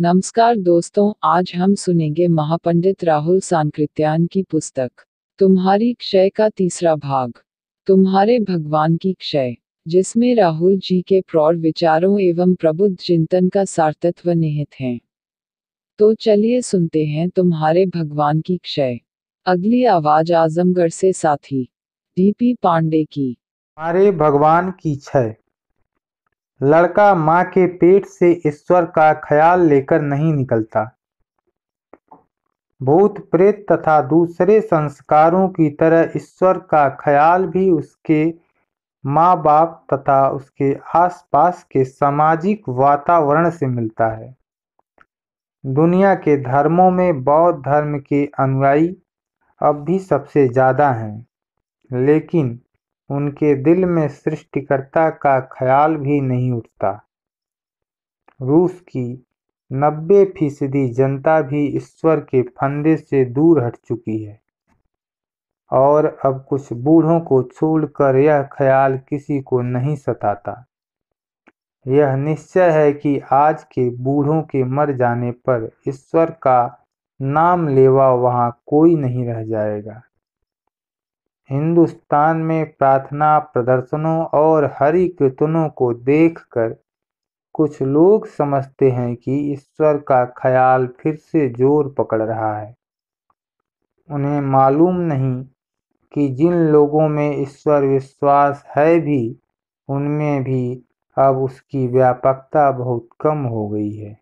नमस्कार दोस्तों आज हम सुनेंगे महापंडित राहुल सांकृत्यान की पुस्तक तुम्हारी क्षय का तीसरा भाग तुम्हारे भगवान की क्षय जिसमें राहुल जी के प्रौढ़ विचारों एवं प्रबुद्ध चिंतन का सार्थत्व निहित है तो चलिए सुनते हैं तुम्हारे भगवान की क्षय अगली आवाज आजमगढ़ से साथी डीपी पांडे की हमारे भगवान की क्षय लड़का माँ के पेट से ईश्वर का ख्याल लेकर नहीं निकलता भूत प्रेत तथा दूसरे संस्कारों की तरह ईश्वर का ख्याल भी उसके माँ बाप तथा उसके आसपास के सामाजिक वातावरण से मिलता है दुनिया के धर्मों में बौद्ध धर्म के अनुयायी अब भी सबसे ज़्यादा हैं लेकिन उनके दिल में सृष्टिकर्ता का ख्याल भी नहीं उठता रूस की नब्बे फीसदी जनता भी ईश्वर के फंदे से दूर हट चुकी है और अब कुछ बूढ़ों को छोड़कर यह ख्याल किसी को नहीं सताता यह निश्चय है कि आज के बूढ़ों के मर जाने पर ईश्वर का नाम लेवा वहाँ कोई नहीं रह जाएगा हिंदुस्तान में प्रार्थना प्रदर्शनों और हरि कीर्तनों को देखकर कुछ लोग समझते हैं कि ईश्वर का ख्याल फिर से जोर पकड़ रहा है उन्हें मालूम नहीं कि जिन लोगों में ईश्वर विश्वास है भी उनमें भी अब उसकी व्यापकता बहुत कम हो गई है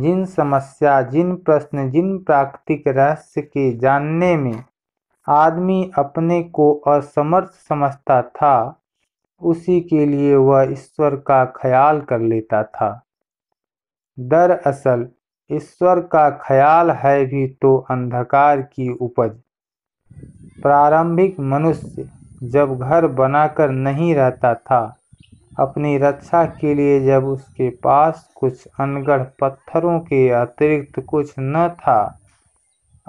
जिन समस्या जिन प्रश्न जिन प्राकृतिक रहस्य के जानने में आदमी अपने को असमर्थ समझता था उसी के लिए वह ईश्वर का ख्याल कर लेता था दरअसल ईश्वर का ख्याल है भी तो अंधकार की उपज प्रारंभिक मनुष्य जब घर बनाकर नहीं रहता था अपनी रक्षा के लिए जब उसके पास कुछ अनगढ़ पत्थरों के अतिरिक्त कुछ न था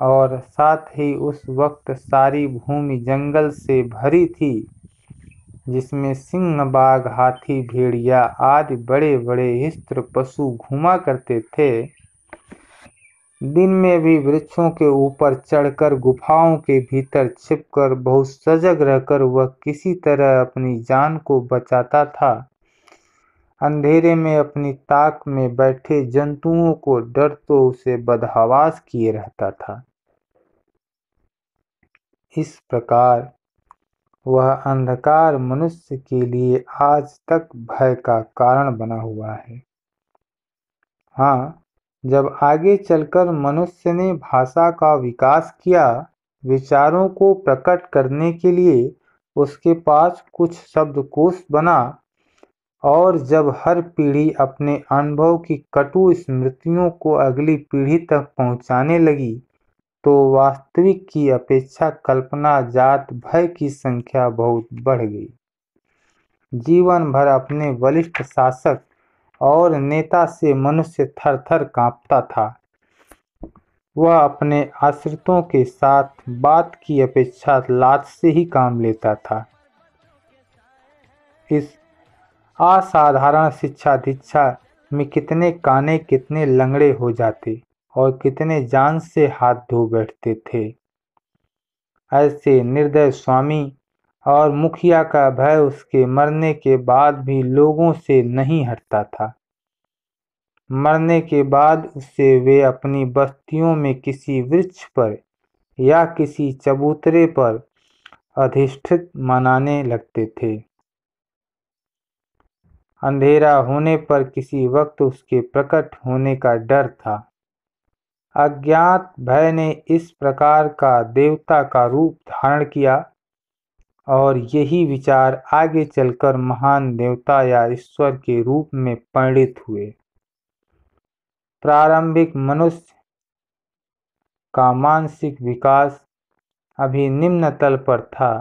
और साथ ही उस वक्त सारी भूमि जंगल से भरी थी जिसमें सिंह बाघ हाथी भेड़िया आदि बड़े बड़े हिस्त्र पशु घुमा करते थे दिन में भी वृक्षों के ऊपर चढ़कर गुफाओं के भीतर छिपकर बहुत सजग रहकर वह किसी तरह अपनी जान को बचाता था अंधेरे में अपनी ताक में बैठे जंतुओं को डर तो उसे बदहवास किए रहता था इस प्रकार वह अंधकार मनुष्य के लिए आज तक भय का कारण बना हुआ है हाँ जब आगे चलकर मनुष्य ने भाषा का विकास किया विचारों को प्रकट करने के लिए उसके पास कुछ शब्दकोश बना और जब हर पीढ़ी अपने अनुभव की कटु स्मृतियों को अगली पीढ़ी तक पहुंचाने लगी तो वास्तविक की अपेक्षा कल्पना जात भय की संख्या बहुत बढ़ गई जीवन भर अपने वरिष्ठ शासक और नेता से मनुष्य थर थर कांपता था वह अपने आश्रितों के साथ बात की अपेक्षा लात से ही काम लेता था इस असाधारण शिक्षा दीक्षा में कितने काने कितने लंगड़े हो जाते और कितने जान से हाथ धो बैठते थे ऐसे निर्दय स्वामी और मुखिया का भय उसके मरने के बाद भी लोगों से नहीं हटता था मरने के बाद उसे वे अपनी बस्तियों में किसी वृक्ष पर या किसी चबूतरे पर अधिष्ठित मनाने लगते थे अंधेरा होने पर किसी वक्त उसके प्रकट होने का डर था अज्ञात भय ने इस प्रकार का देवता का रूप धारण किया और यही विचार आगे चलकर महान देवता या ईश्वर के रूप में परिणित हुए प्रारंभिक मनुष्य का मानसिक विकास अभी निम्न तल पर था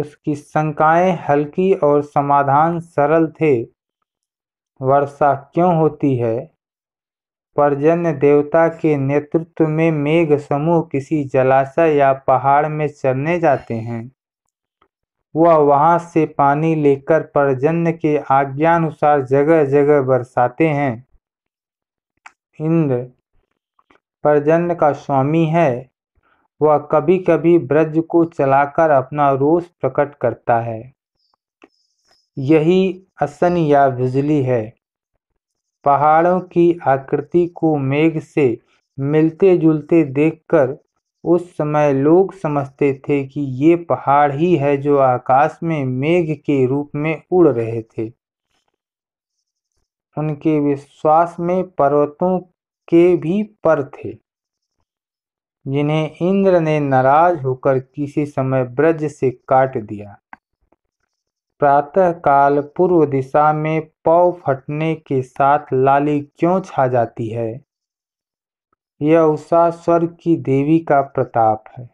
उसकी शंकाएं हल्की और समाधान सरल थे वर्षा क्यों होती है पर्जन्य देवता के नेतृत्व में मेघ समूह किसी जलाशय या पहाड़ में चरने जाते हैं वह वहाँ से पानी लेकर पर्जन्य के आज्ञानुसार जगह जगह बरसाते हैं इंद्र पर्जन्य का स्वामी है वह कभी कभी ब्रज को चलाकर अपना रोष प्रकट करता है यही असन या बिजली है पहाड़ों की आकृति को मेघ से मिलते जुलते देखकर उस समय लोग समझते थे कि ये पहाड़ ही है जो आकाश में मेघ के रूप में उड़ रहे थे उनके विश्वास में पर्वतों के भी पर थे जिन्हें इंद्र ने नाराज होकर किसी समय ब्रज से काट दिया प्रातः काल पूर्व दिशा में पौ फटने के साथ लाली क्यों छा जाती है यह उषा स्वर्ग की देवी का प्रताप है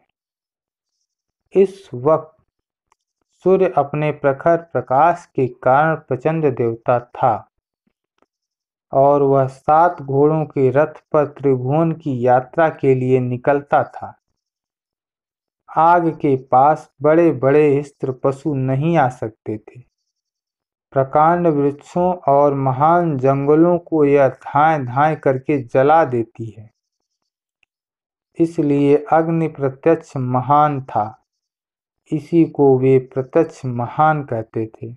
इस वक्त सूर्य अपने प्रखर प्रकाश के कारण प्रचंड देवता था और वह सात घोड़ों के रथ पर त्रिभुवन की यात्रा के लिए निकलता था आग के पास बड़े बड़े स्त्र पशु नहीं आ सकते थे प्रकांड वृक्षों और महान जंगलों को यह धाए धाए करके जला देती है इसलिए अग्नि प्रत्यक्ष महान था इसी को वे प्रत्यक्ष महान कहते थे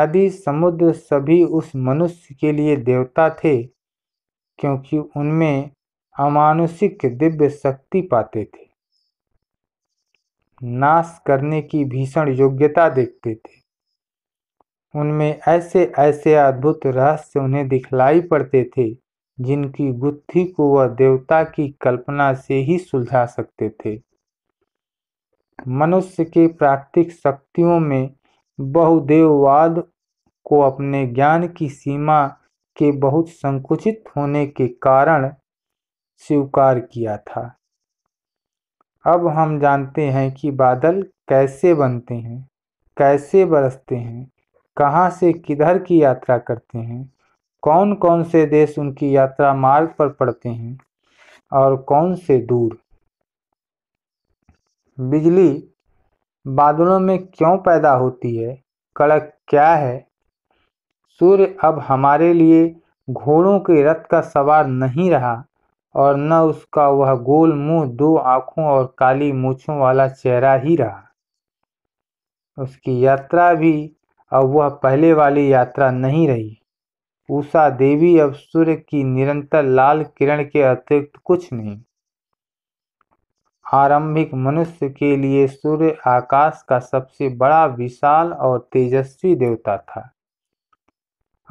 नदी समुद्र सभी उस मनुष्य के लिए देवता थे क्योंकि उनमें अमानुषिक दिव्य शक्ति पाते थे नाश करने की भीषण योग्यता देखते थे उनमें ऐसे ऐसे अद्भुत रहस्य उन्हें दिखलाई पड़ते थे जिनकी बुद्धि को वह देवता की कल्पना से ही सुलझा सकते थे मनुष्य के प्राकृतिक शक्तियों में बहुदेववाद को अपने ज्ञान की सीमा के बहुत संकुचित होने के कारण स्वीकार किया था अब हम जानते हैं कि बादल कैसे बनते हैं कैसे बरसते हैं कहाँ से किधर की यात्रा करते हैं कौन कौन से देश उनकी यात्रा मार्ग पर पड़ते हैं और कौन से दूर बिजली बादलों में क्यों पैदा होती है कड़क क्या है सूर्य अब हमारे लिए घोड़ों के रथ का सवार नहीं रहा और न उसका वह गोल मुंह दो आंखों और काली मूछों वाला चेहरा ही रहा उसकी यात्रा भी अब वह पहले वाली यात्रा नहीं रही उषा देवी अब सूर्य की निरंतर लाल किरण के अतिरिक्त कुछ नहीं आरंभिक मनुष्य के लिए सूर्य आकाश का सबसे बड़ा विशाल और तेजस्वी देवता था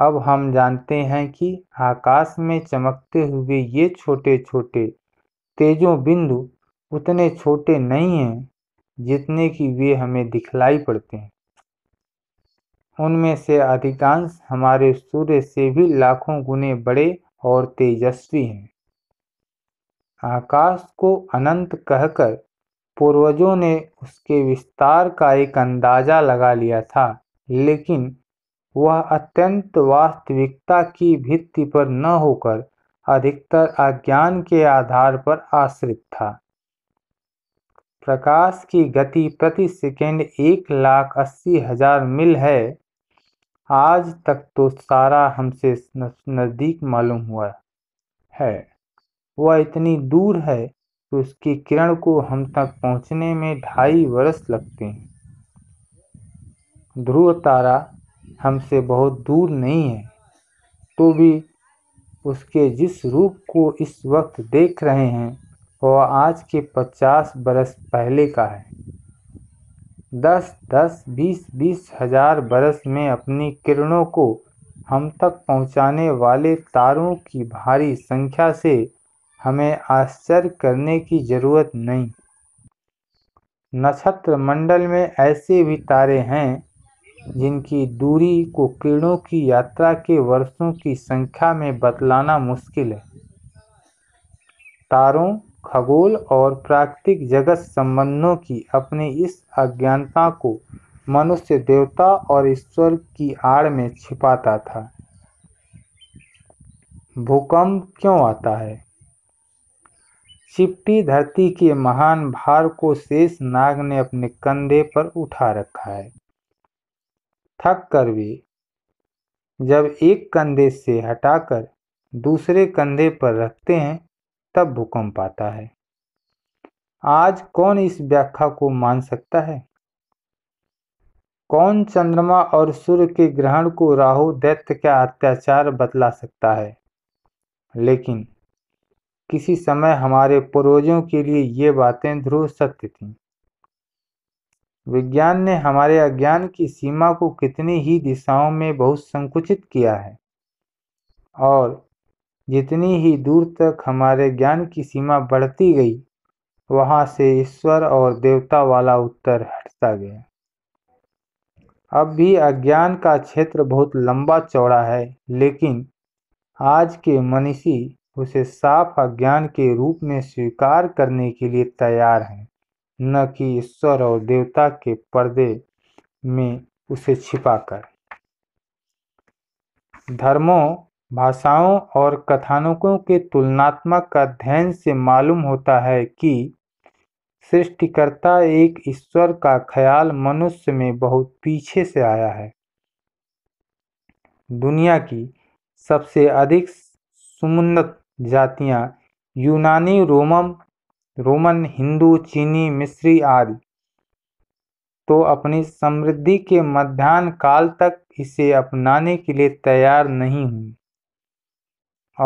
अब हम जानते हैं कि आकाश में चमकते हुए ये छोटे छोटे तेजो बिंदु उतने छोटे नहीं हैं जितने कि वे हमें दिखलाई पड़ते हैं उनमें से अधिकांश हमारे सूर्य से भी लाखों गुने बड़े और तेजस्वी हैं आकाश को अनंत कहकर पूर्वजों ने उसके विस्तार का एक अंदाज़ा लगा लिया था लेकिन वह अत्यंत वास्तविकता की भित्ति पर न होकर अधिकतर अज्ञान के आधार पर आश्रित था प्रकाश की गति प्रति सेकेंड एक लाख अस्सी हजार मील है आज तक तो सारा हमसे नज़दीक मालूम हुआ है वह इतनी दूर है कि उसकी किरण को हम तक पहुंचने में ढाई वर्ष लगते हैं ध्रुव तारा हमसे बहुत दूर नहीं है तो भी उसके जिस रूप को इस वक्त देख रहे हैं वह आज के पचास बरस पहले का है दस दस बीस बीस हजार बरस में अपनी किरणों को हम तक पहुंचाने वाले तारों की भारी संख्या से हमें आश्चर्य करने की जरूरत नहीं नक्षत्र मंडल में ऐसे भी तारे हैं जिनकी दूरी को किरणों की यात्रा के वर्षों की संख्या में बतलाना मुश्किल है तारों खगोल और प्राकृतिक जगत संबंधों की अपनी इस अज्ञानता को मनुष्य देवता और ईश्वर की आड़ में छिपाता था भूकंप क्यों आता है चिपटी धरती के महान भार को शेष नाग ने अपने कंधे पर उठा रखा है थक कर भी जब एक कंधे से हटाकर दूसरे कंधे पर रखते हैं तब भूकंप आता है आज कौन इस व्याख्या को मान सकता है कौन चंद्रमा और सूर्य के ग्रहण को राहु दैत्य का अत्याचार बतला सकता है लेकिन किसी समय हमारे पूर्वजों के लिए ये बातें ध्रुव सत्य थीं विज्ञान ने हमारे अज्ञान की सीमा को कितनी ही दिशाओं में बहुत संकुचित किया है और जितनी ही दूर तक हमारे ज्ञान की सीमा बढ़ती गई वहाँ से ईश्वर और देवता वाला उत्तर हटता गया अब भी अज्ञान का क्षेत्र बहुत लंबा चौड़ा है लेकिन आज के मनीषी उसे साफ अज्ञान के रूप में स्वीकार करने के लिए तैयार हैं न कि ईश्वर और देवता के पर्दे में उसे छिपाकर धर्मों भाषाओं और कथानकों के तुलनात्मक अध्ययन से मालूम होता है कि सृष्टिकर्ता एक ईश्वर का ख्याल मनुष्य में बहुत पीछे से आया है दुनिया की सबसे अधिक समुन्नत जातियां यूनानी रोमन रोमन हिंदू चीनी मिस्री आदि तो अपनी समृद्धि के मध्यान्ह काल तक इसे अपनाने के लिए तैयार नहीं हुई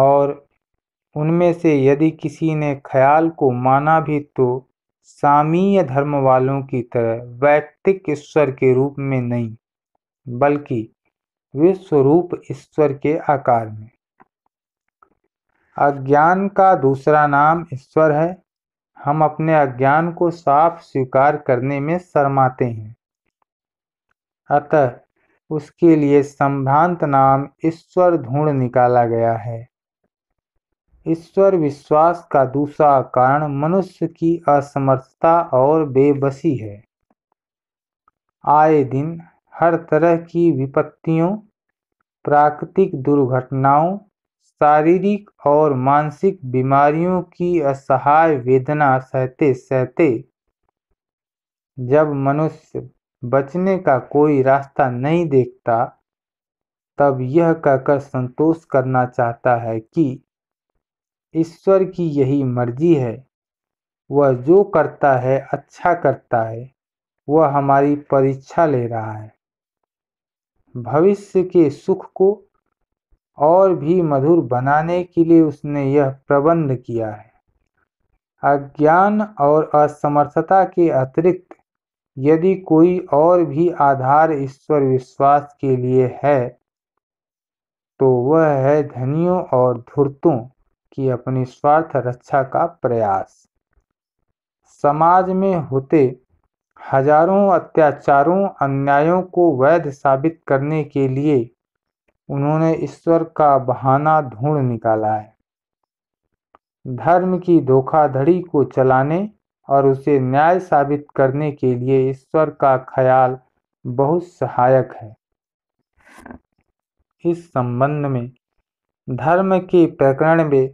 और उनमें से यदि किसी ने ख्याल को माना भी तो सामीय धर्म वालों की तरह वैयक्तिक ईश्वर के रूप में नहीं बल्कि विश्वरूप ईश्वर के आकार में अज्ञान का दूसरा नाम ईश्वर है हम अपने अज्ञान को साफ स्वीकार करने में शर्माते हैं अतः उसके लिए संभ्रांत नाम ईश्वर ढूंढ निकाला गया है ईश्वर विश्वास का दूसरा कारण मनुष्य की असमर्थता और बेबसी है आए दिन हर तरह की विपत्तियों प्राकृतिक दुर्घटनाओं शारीरिक और मानसिक बीमारियों की असहाय वेदना सहते सहते जब मनुष्य बचने का कोई रास्ता नहीं देखता तब यह कहकर संतोष करना चाहता है कि ईश्वर की यही मर्जी है वह जो करता है अच्छा करता है वह हमारी परीक्षा ले रहा है भविष्य के सुख को और भी मधुर बनाने के लिए उसने यह प्रबंध किया है अज्ञान और असमर्थता के अतिरिक्त यदि कोई और भी आधार ईश्वर विश्वास के लिए है तो वह है धनियों और धुरतों की अपनी स्वार्थ रक्षा का प्रयास समाज में होते हजारों अत्याचारों अन्यायों को वैध साबित करने के लिए उन्होंने ईश्वर का बहाना ढूंढ निकाला है धर्म की धोखाधड़ी को चलाने और उसे न्याय साबित करने के लिए ईश्वर का ख्याल बहुत सहायक है इस संबंध में धर्म के प्रकरण में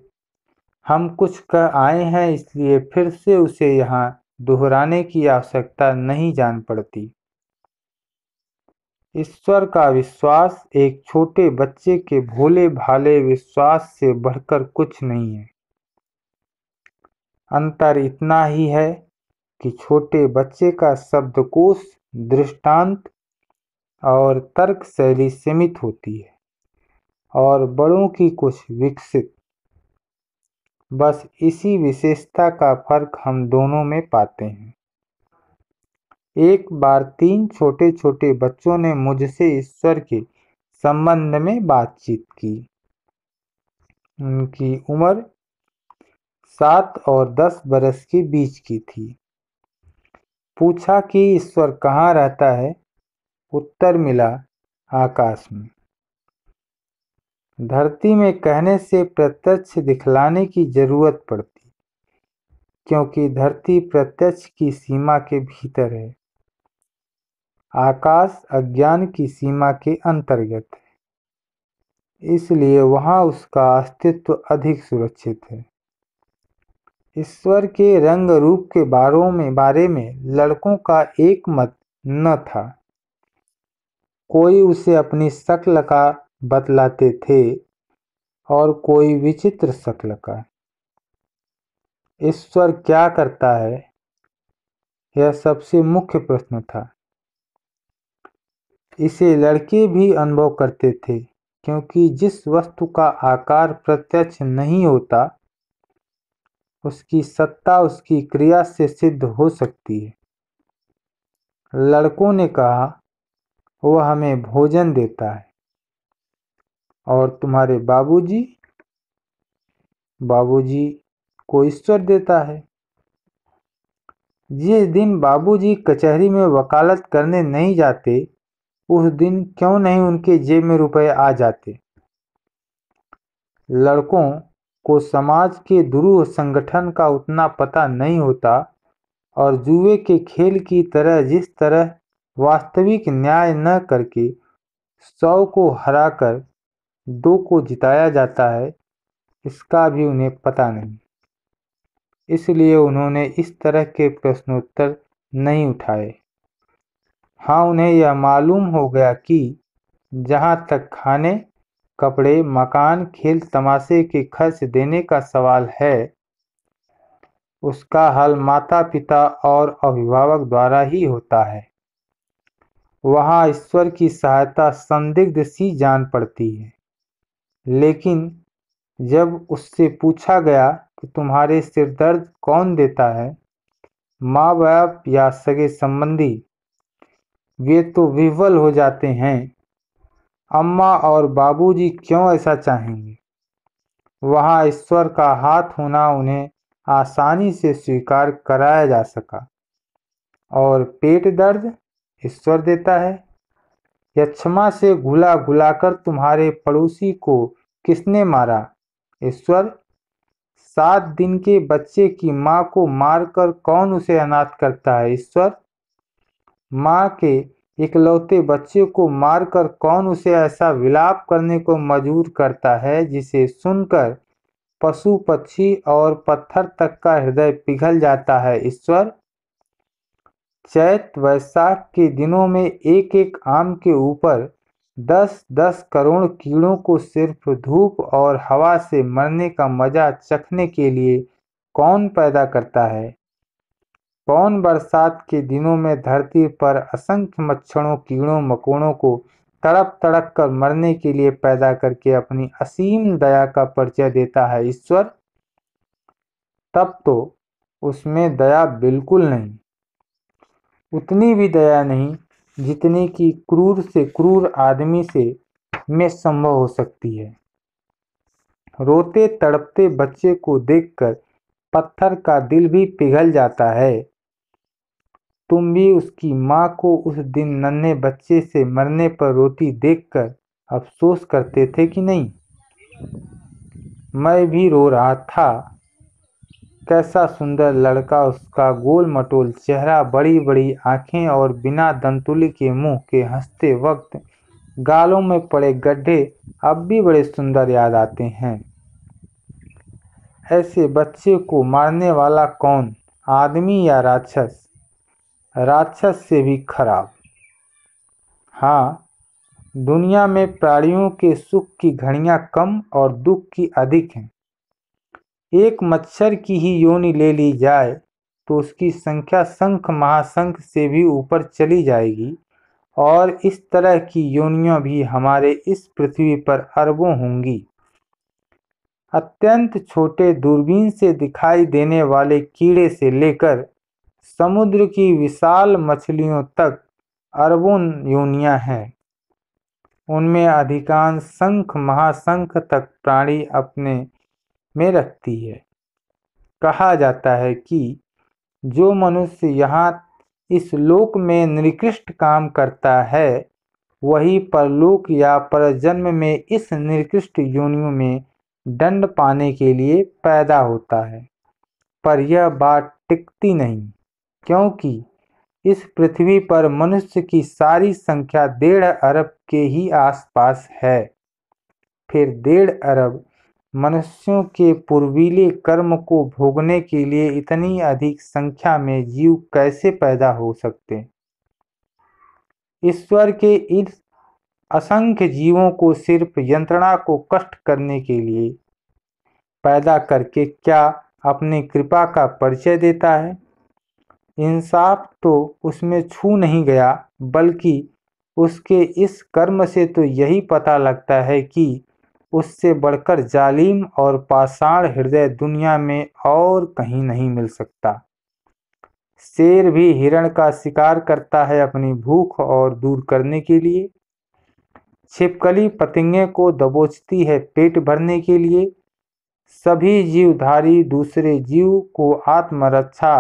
हम कुछ कर आए हैं इसलिए फिर से उसे यहाँ दोहराने की आवश्यकता नहीं जान पड़ती ईश्वर का विश्वास एक छोटे बच्चे के भोले भाले विश्वास से बढ़कर कुछ नहीं है अंतर इतना ही है कि छोटे बच्चे का शब्दकोश दृष्टांत और तर्क शैली सीमित होती है और बड़ों की कुछ विकसित बस इसी विशेषता का फर्क हम दोनों में पाते हैं एक बार तीन छोटे छोटे बच्चों ने मुझसे ईश्वर के संबंध में बातचीत की उनकी उम्र सात और दस बरस के बीच की थी पूछा कि ईश्वर कहाँ रहता है उत्तर मिला आकाश में धरती में कहने से प्रत्यक्ष दिखलाने की जरूरत पड़ती क्योंकि धरती प्रत्यक्ष की सीमा के भीतर है आकाश अज्ञान की सीमा के अंतर्गत है इसलिए वहाँ उसका अस्तित्व अधिक सुरक्षित है ईश्वर के रंग रूप के बारों में बारे में लड़कों का एक मत न था कोई उसे अपनी शक्ल का बतलाते थे और कोई विचित्र शक्ल का ईश्वर क्या करता है यह सबसे मुख्य प्रश्न था इसे लड़के भी अनुभव करते थे क्योंकि जिस वस्तु का आकार प्रत्यक्ष नहीं होता उसकी सत्ता उसकी क्रिया से सिद्ध हो सकती है लड़कों ने कहा वह हमें भोजन देता है और तुम्हारे बाबूजी बाबूजी को ईश्वर देता है जिस दिन बाबूजी कचहरी में वकालत करने नहीं जाते उस दिन क्यों नहीं उनके जेब में रुपए आ जाते लड़कों को समाज के द्रुह संगठन का उतना पता नहीं होता और जुए के खेल की तरह जिस तरह वास्तविक न्याय न करके सौ को हराकर दो को जिताया जाता है इसका भी उन्हें पता नहीं इसलिए उन्होंने इस तरह के प्रश्नोत्तर नहीं उठाए हाँ उन्हें यह मालूम हो गया कि जहाँ तक खाने कपड़े मकान खेल तमाशे के खर्च देने का सवाल है उसका हल माता पिता और अभिभावक द्वारा ही होता है वहाँ ईश्वर की सहायता संदिग्ध सी जान पड़ती है लेकिन जब उससे पूछा गया कि तुम्हारे सिर दर्द कौन देता है माँ बाप या सगे संबंधी वे तो विवल हो जाते हैं अम्मा और बाबूजी क्यों ऐसा चाहेंगे वहाँ ईश्वर का हाथ होना उन्हें आसानी से स्वीकार कराया जा सका और पेट दर्द ईश्वर देता है यक्षमा से घुला घुला कर तुम्हारे पड़ोसी को किसने मारा ईश्वर सात दिन के बच्चे की माँ को मारकर कौन उसे अनाथ करता है ईश्वर माँ के इकलौते बच्चे को मारकर कौन उसे ऐसा विलाप करने को मजबूर करता है जिसे सुनकर पशु पक्षी और पत्थर तक का हृदय पिघल जाता है ईश्वर चैत वैशाख के दिनों में एक एक आम के ऊपर दस दस करोड़ कीड़ों को सिर्फ धूप और हवा से मरने का मजा चखने के लिए कौन पैदा करता है पौन बरसात के दिनों में धरती पर असंख्य मच्छरों कीड़ों मकोड़ों को तड़प तड़प कर मरने के लिए पैदा करके अपनी असीम दया का परिचय देता है ईश्वर तब तो उसमें दया बिल्कुल नहीं उतनी भी दया नहीं जितनी कि क्रूर से क्रूर आदमी से में संभव हो सकती है रोते तड़पते बच्चे को देखकर पत्थर का दिल भी पिघल जाता है तुम भी उसकी माँ को उस दिन नन्हे बच्चे से मरने पर रोती देखकर अफसोस करते थे कि नहीं मैं भी रो रहा था कैसा सुंदर लड़का उसका गोल मटोल चेहरा बड़ी बड़ी आंखें और बिना दंतुली के मुंह के हंसते वक्त गालों में पड़े गड्ढे अब भी बड़े सुंदर याद आते हैं ऐसे बच्चे को मारने वाला कौन आदमी या राक्षस राक्षस से भी खराब हाँ दुनिया में प्राणियों के सुख की घड़ियाँ कम और दुख की अधिक हैं एक मच्छर की ही योनि ले ली जाए तो उसकी संख्या संख महासंख से भी ऊपर चली जाएगी और इस तरह की योनियां भी हमारे इस पृथ्वी पर अरबों होंगी अत्यंत छोटे दूरबीन से दिखाई देने वाले कीड़े से लेकर समुद्र की विशाल मछलियों तक अरबों योनियां हैं उनमें अधिकांश संख महासंख तक प्राणी अपने में रखती है कहा जाता है कि जो मनुष्य यहाँ इस लोक में निकृष्ट काम करता है वही परलोक या परजन्म में इस निकृष्ट योनियों में दंड पाने के लिए पैदा होता है पर यह बात टिकती नहीं क्योंकि इस पृथ्वी पर मनुष्य की सारी संख्या डेढ़ अरब के ही आसपास है फिर डेढ़ अरब मनुष्यों के पूर्वीले कर्म को भोगने के लिए इतनी अधिक संख्या में जीव कैसे पैदा हो सकते ईश्वर के इस असंख्य जीवों को सिर्फ यंत्रणा को कष्ट करने के लिए पैदा करके क्या अपनी कृपा का परिचय देता है इंसाफ तो उसमें छू नहीं गया बल्कि उसके इस कर्म से तो यही पता लगता है कि उससे बढ़कर जालिम और पाषाण हृदय दुनिया में और कहीं नहीं मिल सकता शेर भी हिरण का शिकार करता है अपनी भूख और दूर करने के लिए छिपकली पतंगे को दबोचती है पेट भरने के लिए सभी जीवधारी दूसरे जीव को आत्मरक्षा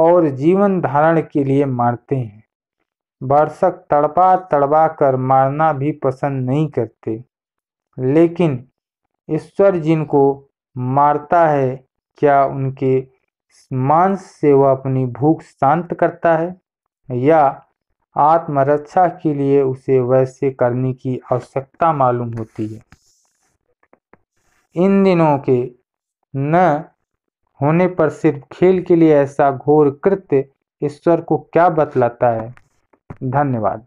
और जीवन धारण के लिए मारते हैं बरसक तड़पा तड़पा कर मारना भी पसंद नहीं करते लेकिन ईश्वर जिनको मारता है क्या उनके मांस से वह अपनी भूख शांत करता है या आत्मरक्षा के लिए उसे वैसे करने की आवश्यकता मालूम होती है इन दिनों के न होने पर सिर्फ खेल के लिए ऐसा घोर कृत्य ईश्वर को क्या बतलाता है धन्यवाद